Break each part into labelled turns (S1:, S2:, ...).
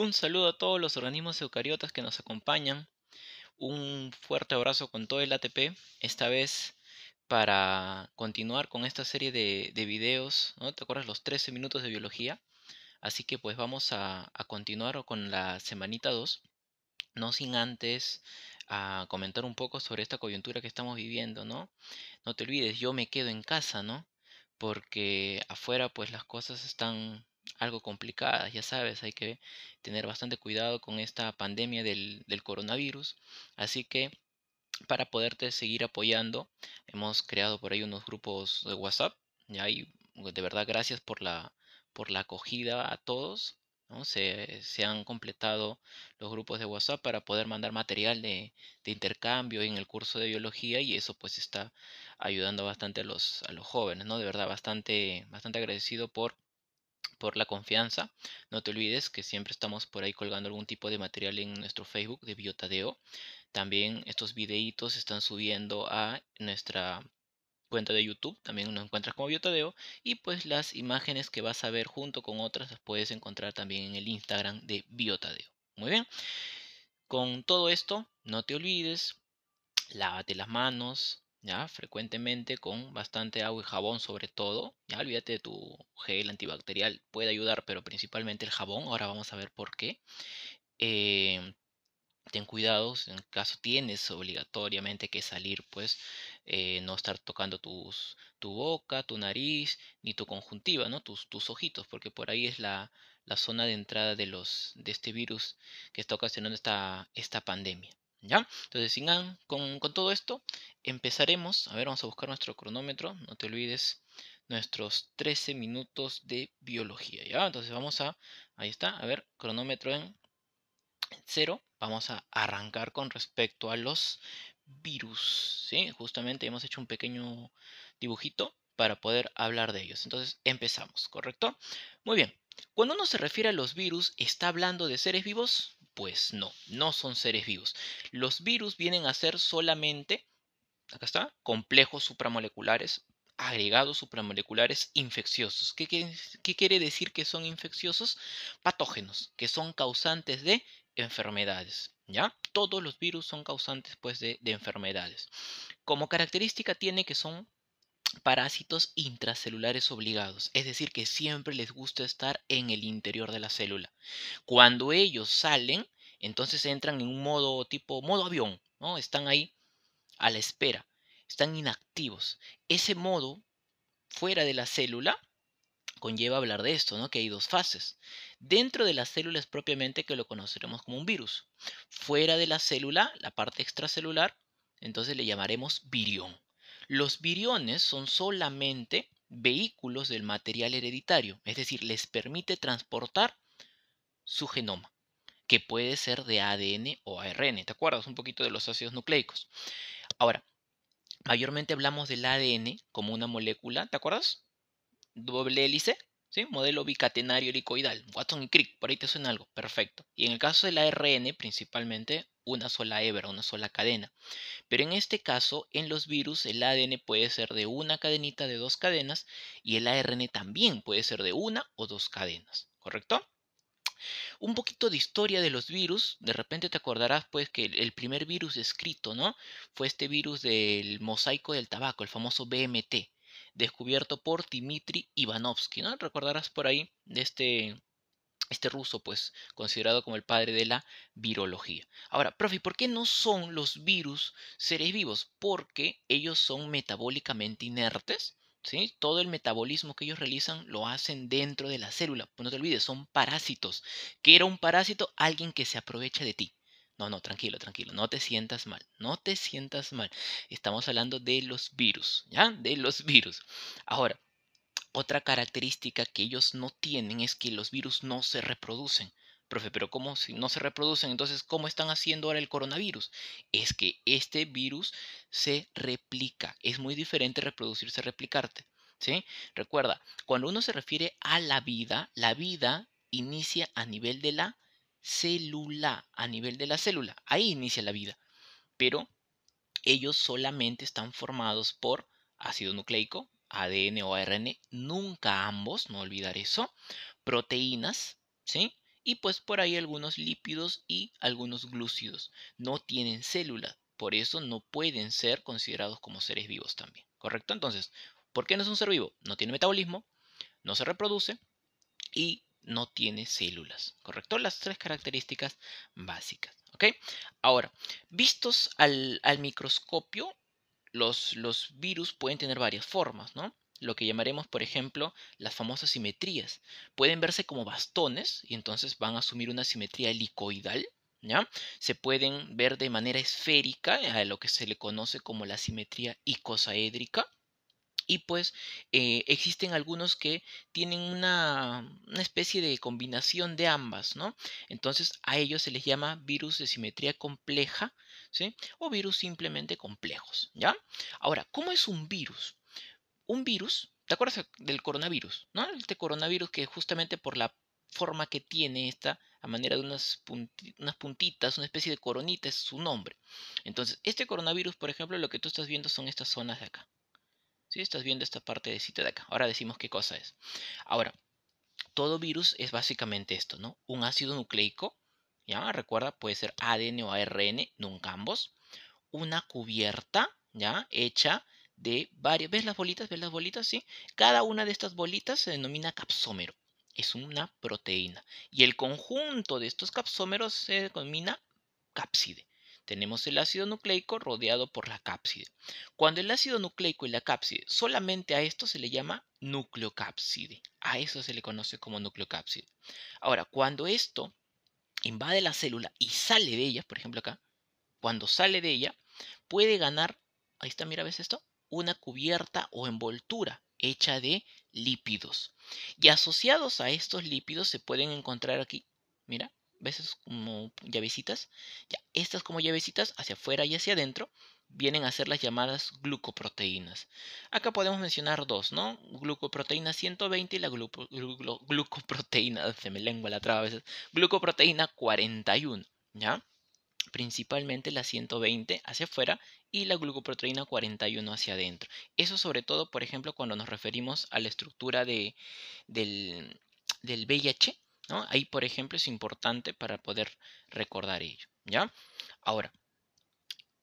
S1: Un saludo a todos los organismos eucariotas que nos acompañan. Un fuerte abrazo con todo el ATP. Esta vez para continuar con esta serie de, videos, ¿no? ¿Te acuerdas los 13 minutos de biología? Así que pues vamos a, continuar con la semanita 2, no sin antes a comentar un poco sobre esta coyuntura que estamos viviendo, ¿no? No te olvides, yo me quedo en casa, ¿no? Porque afuera pues las cosas están algo complicada, ya sabes, hay que tener bastante cuidado con esta pandemia del, coronavirus. Así que para poderte seguir apoyando, hemos creado por ahí unos grupos de WhatsApp. ¿ya? Pues, de verdad, gracias por la, por la acogida a todos. ¿no? Se, han completado los grupos de WhatsApp para poder mandar material de, intercambio en el curso de biología y eso pues está ayudando bastante a los, a los jóvenes, ¿no? De verdad, bastante, bastante agradecido por por la confianza. No te olvides que siempre estamos por ahí colgando algún tipo de material en nuestro Facebook de Biotadeo. También estos videitos están subiendo a nuestra cuenta de YouTube, también nos encuentras como Biotadeo. Y pues las imágenes que vas a ver junto con otras las puedes encontrar también en el Instagram de Biotadeo. Muy bien. Con todo esto, no te olvides, lávate las manos, ¿ya? Frecuentemente con bastante agua y jabón sobre todo, ¿ya? Olvídate de tu gel antibacterial, puede ayudar, pero principalmente el jabón, ahora vamos a ver por qué. Em, ten cuidado, en caso tienes obligatoriamente que salir, pues eh, no estar tocando tus, tu boca, tu nariz, ni tu conjuntiva, ¿no? Tus, ojitos, porque por ahí es la, zona de entrada de, los, de este virus que está ocasionando esta pandemia. ¿Ya? Entonces, con, todo esto. Empezaremos. A ver, vamos a buscar nuestro cronómetro. No te olvides nuestros 13 minutos de biología. ¿Ya? Entonces, vamos a. Ahí está. A ver, cronómetro en cero, Vamos a arrancar con respecto a los virus. ¿sí? Justamente hemos hecho un pequeño dibujito para poder hablar de ellos. Entonces, empezamos, ¿correcto? Muy bien. Cuando uno se refiere a los virus, ¿está hablando de seres vivos? Pues no, no son seres vivos. Los virus vienen a ser solamente, acá está, complejos supramoleculares, agregados supramoleculares infecciosos. ¿Qué, quiere decir que son infecciosos? Patógenos, que son causantes de enfermedades. ¿Ya? Todos los virus son causantes pues, de, de enfermedades. Como característica tiene que son parásitos intracelulares obligados, es decir, que siempre les gusta estar en el interior de la célula. Cuando ellos salen, entonces entran en un modo tipo modo avión, ¿no? Están ahí a la espera, están inactivos. Ese modo fuera de la célula conlleva hablar de esto, ¿no? Que hay dos fases. Dentro de las células propiamente que lo conoceremos como un virus. Fuera de la célula, la parte extracelular, entonces le llamaremos virión. Los viriones son solamente vehículos del material hereditario, es decir, les permite transportar su genoma, que puede ser de ADN o ARN. ¿Te acuerdas un poquito de los ácidos nucleicos? Ahora, mayormente hablamos del ADN como una molécula, ¿te acuerdas? Doble hélice, ¿sí? Modelo bicatenario helicoidal, Watson y Crick, por ahí te suena algo, perfecto. Y en el caso del ARN, principalmente una sola hebra, una sola cadena. Pero en este caso, en los virus, el ADN puede ser de una cadenita, de dos cadenas, y el ARN también puede ser de una o dos cadenas, ¿correcto? Un poquito de historia de los virus, de repente te acordarás pues que el primer virus descrito, ¿no? Fue este virus del mosaico del tabaco, el famoso BMT, descubierto por Dmitry Ivanovsky, ¿no? Recordarás por ahí de este este ruso, pues, considerado como el padre de la virología. Ahora, profe, ¿por qué no son los virus seres vivos? Porque ellos son metabólicamente inertes. ¿Sí? Todo el metabolismo que ellos realizan lo hacen dentro de la célula. Pues no te olvides, son parásitos. ¿Qué era un parásito? Alguien que se aprovecha de ti. No, no, tranquilo, tranquilo, no te sientas mal, no te sientas mal. Estamos hablando de los virus, ¿ya? De los virus. Ahora, otra característica que ellos no tienen es que los virus no se reproducen. Profe, pero ¿cómo si no se reproducen? Entonces, ¿cómo están haciendo ahora el coronavirus? Es que este virus se replica. Es muy diferente reproducirse a replicarte. ¿Sí? Recuerda, cuando uno se refiere a la vida, la vida inicia a nivel de la célula, a nivel de la célula. Ahí inicia la vida. Pero ellos solamente están formados por ácido nucleico, ADN o ARN, nunca ambos, no olvidar eso, proteínas, ¿sí? Y pues por ahí algunos lípidos y algunos glúcidos. No tienen células, por eso no pueden ser considerados como seres vivos también, ¿correcto? Entonces, ¿por qué no es un ser vivo? No tiene metabolismo, no se reproduce y no tiene células, ¿correcto? Las tres características básicas, ¿ok? Ahora, vistos al, al microscopio, los, virus pueden tener varias formas, ¿no? Lo que llamaremos, por ejemplo, las famosas simetrías. Pueden verse como bastones y entonces van a asumir una simetría helicoidal, Se pueden ver de manera esférica, a lo que se le conoce como la simetría icosaédrica, y pues eh, existen algunos que tienen una, especie de combinación de ambas, ¿no? Entonces a ellos se les llama virus de simetría compleja, ¿sí? O virus simplemente complejos, ¿ya? Ahora, ¿cómo es un virus? Un virus, ¿te acuerdas del coronavirus? ¿No? Este coronavirus que justamente por la forma que tiene esta, a manera de unas, unas, puntitas, una especie de coronita, es su nombre. Entonces, este coronavirus, por ejemplo, lo que tú estás viendo son estas zonas de acá, ¿Sí? Estás viendo esta parte de acá. Ahora decimos qué cosa es. Ahora, todo virus es básicamente esto, ¿no? Un ácido nucleico, ¿ya? Recuerda, puede ser ADN o ARN, nunca ambos. Una cubierta, ¿ya? Hecha de varias... ¿Ves las bolitas? ¿Ves las bolitas? Sí. Cada una de estas bolitas se denomina capsómero. Es una proteína. Y el conjunto de estos capsómeros se denomina cápside. Tenemos el ácido nucleico rodeado por la cápside. Cuando el ácido nucleico y la cápside, solamente a esto se le llama nucleocápside. A eso se le conoce como nucleocápside. Ahora, cuando esto invade la célula y sale de ella, por ejemplo acá, cuando sale de ella, puede ganar, ahí está, mira, ¿ves esto? Una cubierta o envoltura hecha de lípidos. Y asociados a estos lípidos se pueden encontrar aquí, mira, veces como llavecitas. Ya, estas como llavecitas hacia afuera y hacia adentro vienen a ser las llamadas glucoproteínas. Acá podemos mencionar dos, ¿no? Glucoproteína 120 y la glucoproteína, se me lengua la traba veces, glucoproteína 41, ¿ya? Principalmente la 120 hacia afuera y la glucoproteína 41 hacia adentro. Eso sobre todo, por ejemplo, cuando nos referimos a la estructura de, del VIH, Ahí, por ejemplo, es importante para poder recordar ello, ¿ya? Ahora,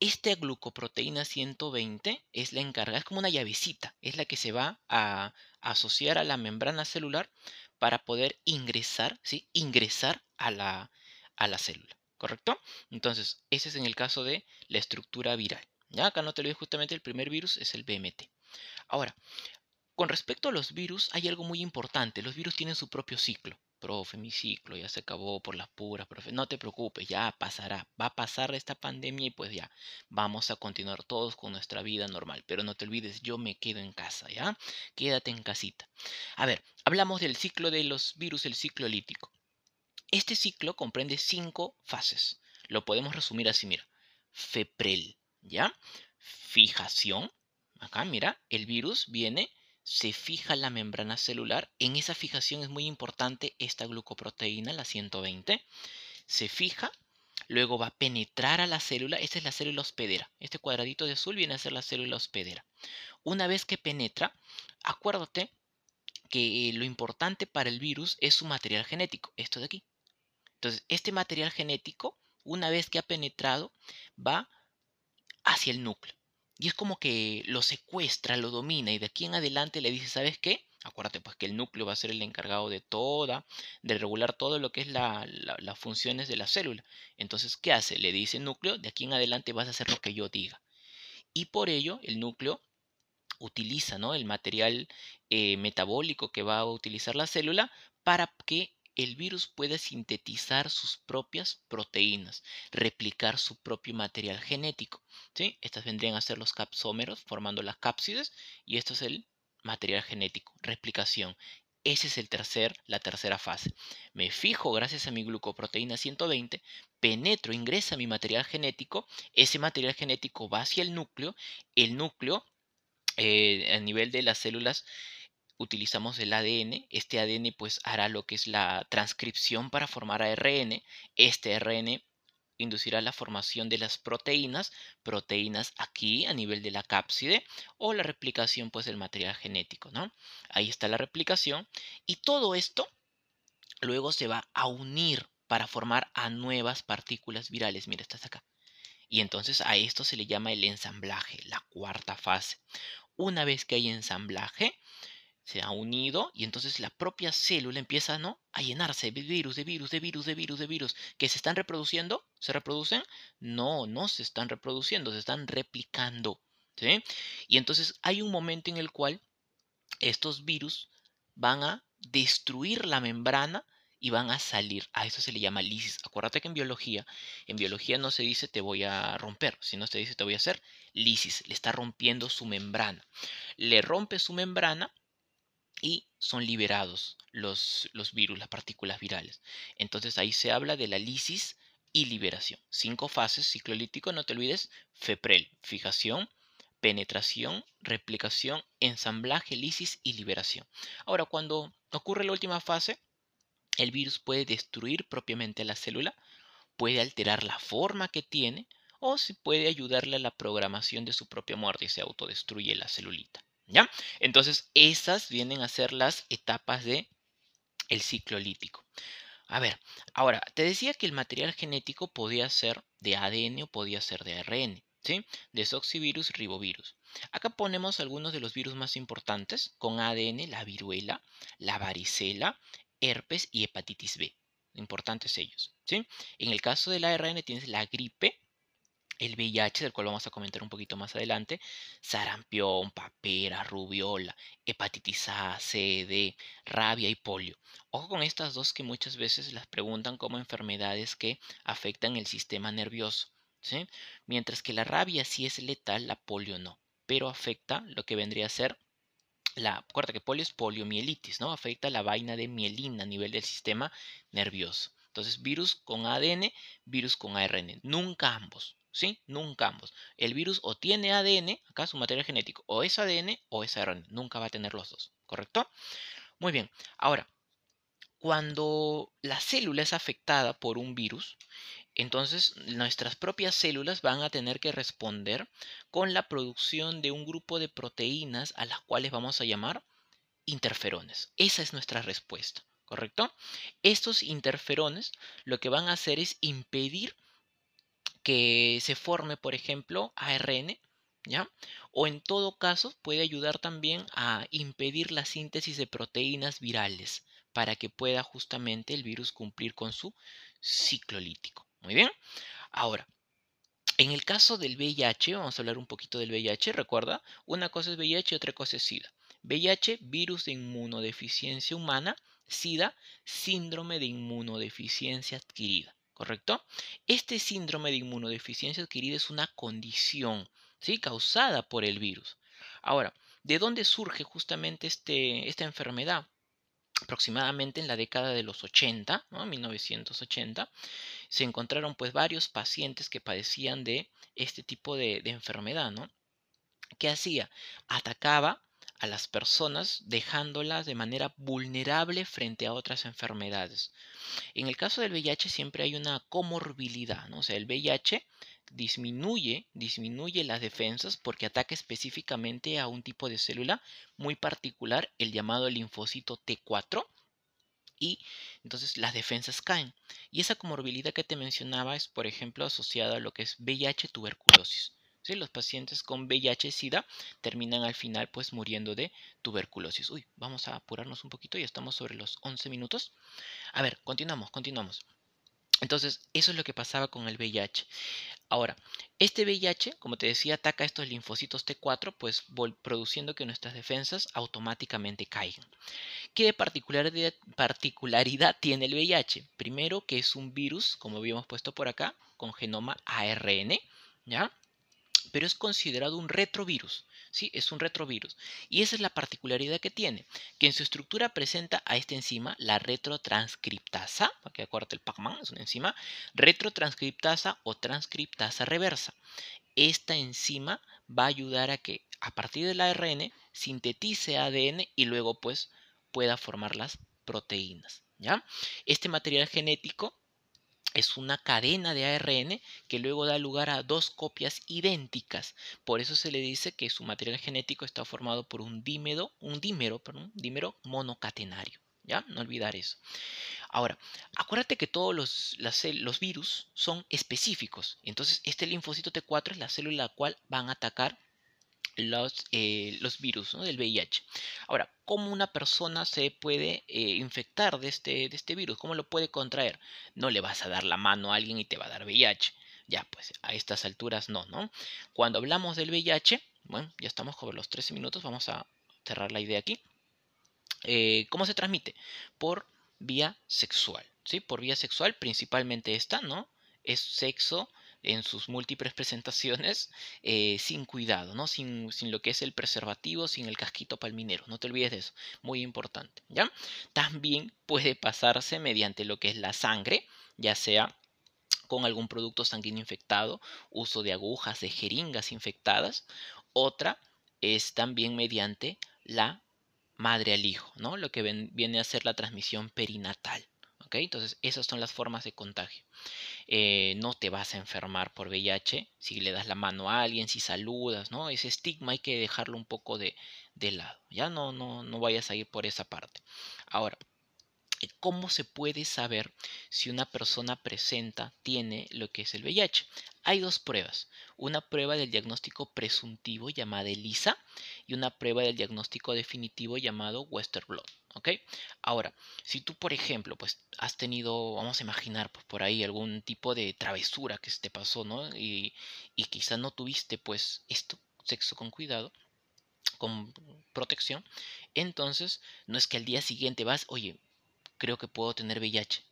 S1: esta glucoproteína 120 es la encargada, es como una llavecita, es la que se va a asociar a la membrana celular para poder ingresar, ¿sí? Ingresar a la, célula, ¿correcto? Entonces, ese es en el caso de la estructura viral. ¿ya? Acá no te lo justamente, el primer virus es el BMT. Ahora, con respecto a los virus, hay algo muy importante. Los virus tienen su propio ciclo. Profe, mi ciclo ya se acabó por las puras, profe. No te preocupes, ya pasará. Va a pasar esta pandemia y pues ya. Vamos a continuar todos con nuestra vida normal. Pero no te olvides, yo me quedo en casa, ¿ya? Quédate en casita. A ver, hablamos del ciclo de los virus, el ciclo lítico. Este ciclo comprende cinco fases. Lo podemos resumir así, mira. Feprel, ¿ya? Fijación. Acá, mira, el virus viene se fija la membrana celular. En esa fijación es muy importante esta glucoproteína, la 120. Se fija, luego va a penetrar a la célula. Esta es la célula hospedera. Este cuadradito de azul viene a ser la célula hospedera. Una vez que penetra, acuérdate que lo importante para el virus es su material genético, esto de aquí. Entonces, este material genético, una vez que ha penetrado, va hacia el núcleo. Y es como que lo secuestra, lo domina y de aquí en adelante le dice, ¿sabes qué? Acuérdate pues que el núcleo va a ser el encargado de toda, de regular todo lo que es las funciones de la célula. Entonces, ¿qué hace? Le dice núcleo, de aquí en adelante vas a hacer lo que yo diga. Y por ello el núcleo utiliza ¿no? el material eh, metabólico que va a utilizar la célula para que el virus puede sintetizar sus propias proteínas, replicar su propio material genético. ¿sí? Estas vendrían a ser los capsómeros formando las cápsides y esto es el material genético, replicación. Esa es el tercer, la tercera fase. Me fijo, gracias a mi glucoproteína 120, penetro, ingresa mi material genético, ese material genético va hacia el núcleo, el núcleo eh, a nivel de las células utilizamos el ADN, este ADN pues hará lo que es la transcripción para formar ARN, este ARN inducirá la formación de las proteínas, proteínas aquí a nivel de la cápside o la replicación pues del material genético, ¿no? Ahí está la replicación y todo esto luego se va a unir para formar a nuevas partículas virales, mira, estás acá. Y entonces a esto se le llama el ensamblaje, la cuarta fase. Una vez que hay ensamblaje, se ha unido y entonces la propia célula empieza ¿no? a llenarse de virus, de virus, de virus, de virus, de virus. ¿Que se están reproduciendo? ¿Se reproducen? No, no se están reproduciendo, se están replicando. Y entonces hay un momento en el cual estos virus van a destruir la membrana y van a salir. A eso se le llama lisis. Acuérdate que en biología, en biología no se dice te voy a romper, sino se dice te voy a hacer lisis. Le está rompiendo su membrana. Le rompe su membrana y son liberados los, los virus, las partículas virales. Entonces ahí se habla de la lisis y liberación. Cinco fases, lítico, no te olvides, FEPREL, fijación, penetración, replicación, ensamblaje, lisis y liberación. Ahora, cuando ocurre la última fase, el virus puede destruir propiamente la célula, puede alterar la forma que tiene o si puede ayudarle a la programación de su propia muerte y se autodestruye la celulita. ¿ya? Entonces, esas vienen a ser las etapas del el ciclo lítico. A ver, ahora, te decía que el material genético podía ser de ADN o podía ser de ARN, ¿sí? soxivirus, ribovirus. Acá ponemos algunos de los virus más importantes con ADN, la viruela, la varicela, herpes y hepatitis B. Importantes ellos, ¿sí? En el caso de la ARN tienes la gripe, el VIH, del cual vamos a comentar un poquito más adelante, sarampión, papera, rubiola, hepatitis A, C, D, rabia y polio. Ojo con estas dos que muchas veces las preguntan como enfermedades que afectan el sistema nervioso. Mientras que la rabia sí es letal, la polio no, pero afecta lo que vendría a ser la, acuérdate que polio es poliomielitis, ¿no? Afecta la vaina de mielina a nivel del sistema nervioso. Entonces, virus con ADN, virus con ARN, nunca ambos. ¿sí? Nunca ambos. El virus o tiene ADN, acá su material genético, o es ADN o es ARN. Nunca va a tener los dos, ¿correcto? Muy bien. Ahora, cuando la célula es afectada por un virus, entonces nuestras propias células van a tener que responder con la producción de un grupo de proteínas a las cuales vamos a llamar interferones. Esa es nuestra respuesta, ¿correcto? Estos interferones lo que van a hacer es impedir que se forme, por ejemplo, ARN, ¿ya? O en todo caso puede ayudar también a impedir la síntesis de proteínas virales para que pueda justamente el virus cumplir con su ciclo lítico. Muy bien. Ahora, en el caso del VIH, vamos a hablar un poquito del VIH, recuerda, una cosa es VIH y otra cosa es SIDA. VIH, virus de inmunodeficiencia humana, SIDA, síndrome de inmunodeficiencia adquirida. ¿correcto? Este síndrome de inmunodeficiencia adquirida es una condición, ¿sí? Causada por el virus. Ahora, ¿de dónde surge justamente este, esta enfermedad? aproximadamente en la década de los 80, ¿no? 1980, se encontraron pues varios pacientes que padecían de este tipo de, enfermedad, ¿no? ¿Qué hacía? Atacaba a las personas dejándolas de manera vulnerable frente a otras enfermedades. En el caso del VIH siempre hay una comorbilidad, ¿no? o sea, el VIH disminuye, disminuye las defensas porque ataca específicamente a un tipo de célula muy particular, el llamado linfocito T4, y entonces las defensas caen. Y esa comorbilidad que te mencionaba es, por ejemplo, asociada a lo que es VIH tuberculosis. Los pacientes con VIH-Sida terminan al final pues muriendo de tuberculosis. Uy, vamos a apurarnos un poquito, ya estamos sobre los 11 minutos. A ver, continuamos, continuamos. Entonces, eso es lo que pasaba con el VIH. Ahora, este VIH, como te decía, ataca estos linfocitos T4, pues produciendo que nuestras defensas automáticamente caigan. ¿Qué particularidad, particularidad tiene el VIH? Primero, que es un virus, como habíamos puesto por acá, con genoma ARN, ¿ya? pero es considerado un retrovirus. ¿sí? Es un retrovirus. Y esa es la particularidad que tiene, que en su estructura presenta a esta enzima la retrotranscriptasa, que acuérdate el pac es una enzima, retrotranscriptasa o transcriptasa reversa. Esta enzima va a ayudar a que a partir del ARN sintetice ADN y luego pues pueda formar las proteínas. ¿ya? Este material genético es una cadena de ARN que luego da lugar a dos copias idénticas. Por eso se le dice que su material genético está formado por un dímero, un dímero, monocatenario. ¿Ya? No olvidar eso. Ahora, acuérdate que todos los, los virus son específicos. Entonces, este linfocito T4 es la célula a la cual van a atacar los, eh, los virus del VIH. Ahora, ¿cómo una persona se puede eh, infectar de este, este virus? ¿Cómo lo puede contraer? No le vas a dar la mano a alguien y te va a dar VIH. Ya, pues a estas alturas no, ¿no? Cuando hablamos del VIH, bueno, ya estamos con los 13 minutos, vamos a cerrar la idea aquí. Eh, ¿Cómo se transmite? Por vía sexual, ¿sí? Por vía sexual, principalmente esta, ¿no? Es sexo en sus múltiples presentaciones eh, sin cuidado, ¿no? Sin, lo que es el preservativo, sin el casquito palminero. No te olvides de eso, muy importante. ¿ya? También puede pasarse mediante lo que es la sangre, ya sea con algún producto sanguíneo infectado, uso de agujas, de jeringas infectadas. Otra es también mediante la madre al hijo, ¿no? Lo que viene a ser la transmisión perinatal. Entonces esas son las formas de contagio. Eh, no te vas a enfermar por VIH si le das la mano a alguien, si saludas, ¿no? Ese estigma hay que dejarlo un poco de, de lado, ya no, no, no vayas a ir por esa parte. Ahora, cómo se puede saber si una persona presenta, tiene lo que es el VIH. Hay dos pruebas, una prueba del diagnóstico presuntivo llamada ELISA y una prueba del diagnóstico definitivo llamado Western Blot. Ahora, si tú, por ejemplo, pues has tenido, vamos a imaginar, pues por ahí algún tipo de travesura que te pasó, ¿no? Y, y quizás no tuviste, pues, esto, sexo con cuidado, con protección, entonces no es que al día siguiente vas, oye, creo que puedo tener VIH.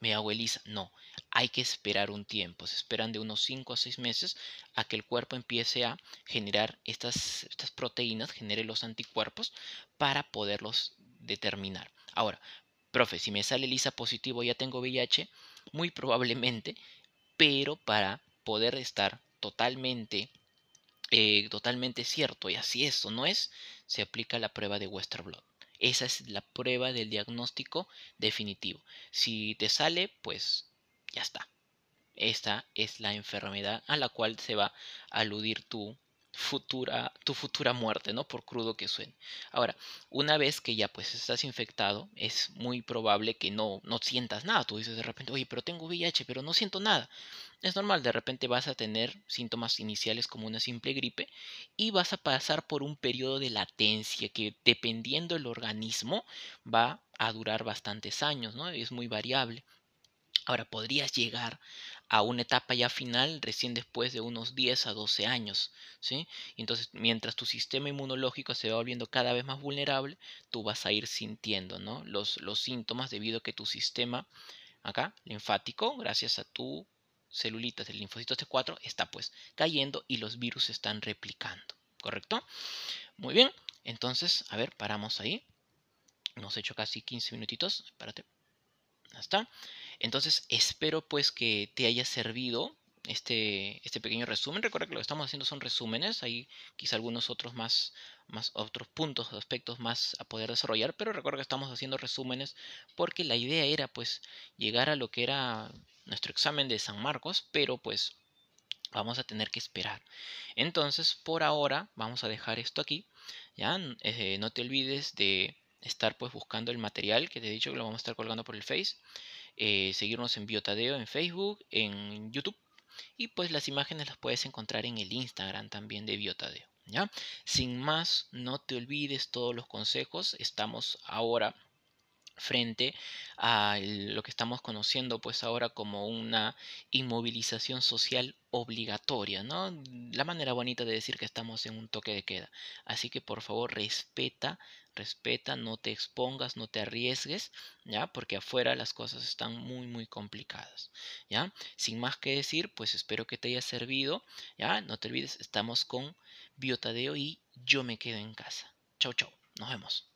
S1: Me hago ELISA. No, hay que esperar un tiempo. Se esperan de unos 5 a 6 meses a que el cuerpo empiece a generar estas, proteínas, genere los anticuerpos para poderlos determinar. Ahora, profe, si me sale ELISA positivo ya tengo VIH, muy probablemente, pero para poder estar totalmente eh, totalmente cierto y así es no es, se aplica la prueba de Western esa es la prueba del diagnóstico definitivo. Si te sale, pues ya está. Esta es la enfermedad a la cual se va a aludir tú futura, tu futura muerte, ¿no? Por crudo que suene. Ahora, una vez que ya pues estás infectado, es muy probable que no, no sientas nada. Tú dices de repente, oye, pero tengo VIH, pero no siento nada. Es normal, de repente vas a tener síntomas iniciales como una simple gripe y vas a pasar por un periodo de latencia que dependiendo del organismo va a durar bastantes años, ¿no? Es muy variable. Ahora, podrías llegar a una etapa ya final recién después de unos 10 a 12 años, ¿sí? entonces, mientras tu sistema inmunológico se va volviendo cada vez más vulnerable, tú vas a ir sintiendo, Los, los síntomas debido a que tu sistema, acá, linfático, gracias a tu celulitas del linfocito T4, está pues cayendo y los virus se están replicando, ¿correcto? Muy bien, entonces, a ver, paramos ahí. Hemos hecho casi 15 minutitos, espérate. Entonces espero pues que te haya servido este, este pequeño resumen. Recuerda que lo que estamos haciendo son resúmenes, hay quizá algunos otros más, más otros puntos, aspectos más a poder desarrollar, pero recuerda que estamos haciendo resúmenes porque la idea era pues llegar a lo que era nuestro examen de San Marcos, pero pues vamos a tener que esperar. Entonces, por ahora vamos a dejar esto aquí, ¿ya? Eh, no te olvides de estar pues buscando el material que te he dicho que lo vamos a estar colgando por el Face, eh, seguirnos en Biotadeo, en Facebook, en YouTube y pues las imágenes las puedes encontrar en el Instagram también de Biotadeo. ¿ya? Sin más, no te olvides todos los consejos, estamos ahora frente a lo que estamos conociendo pues ahora como una inmovilización social obligatoria, ¿no? La manera bonita de decir que estamos en un toque de queda. Así que por favor respeta, respeta, no te expongas, no te arriesgues, ¿ya? Porque afuera las cosas están muy, muy complicadas, ¿ya? Sin más que decir, pues espero que te haya servido, ¿ya? No te olvides, estamos con Biotadeo y yo me quedo en casa. Chau, chau, nos vemos.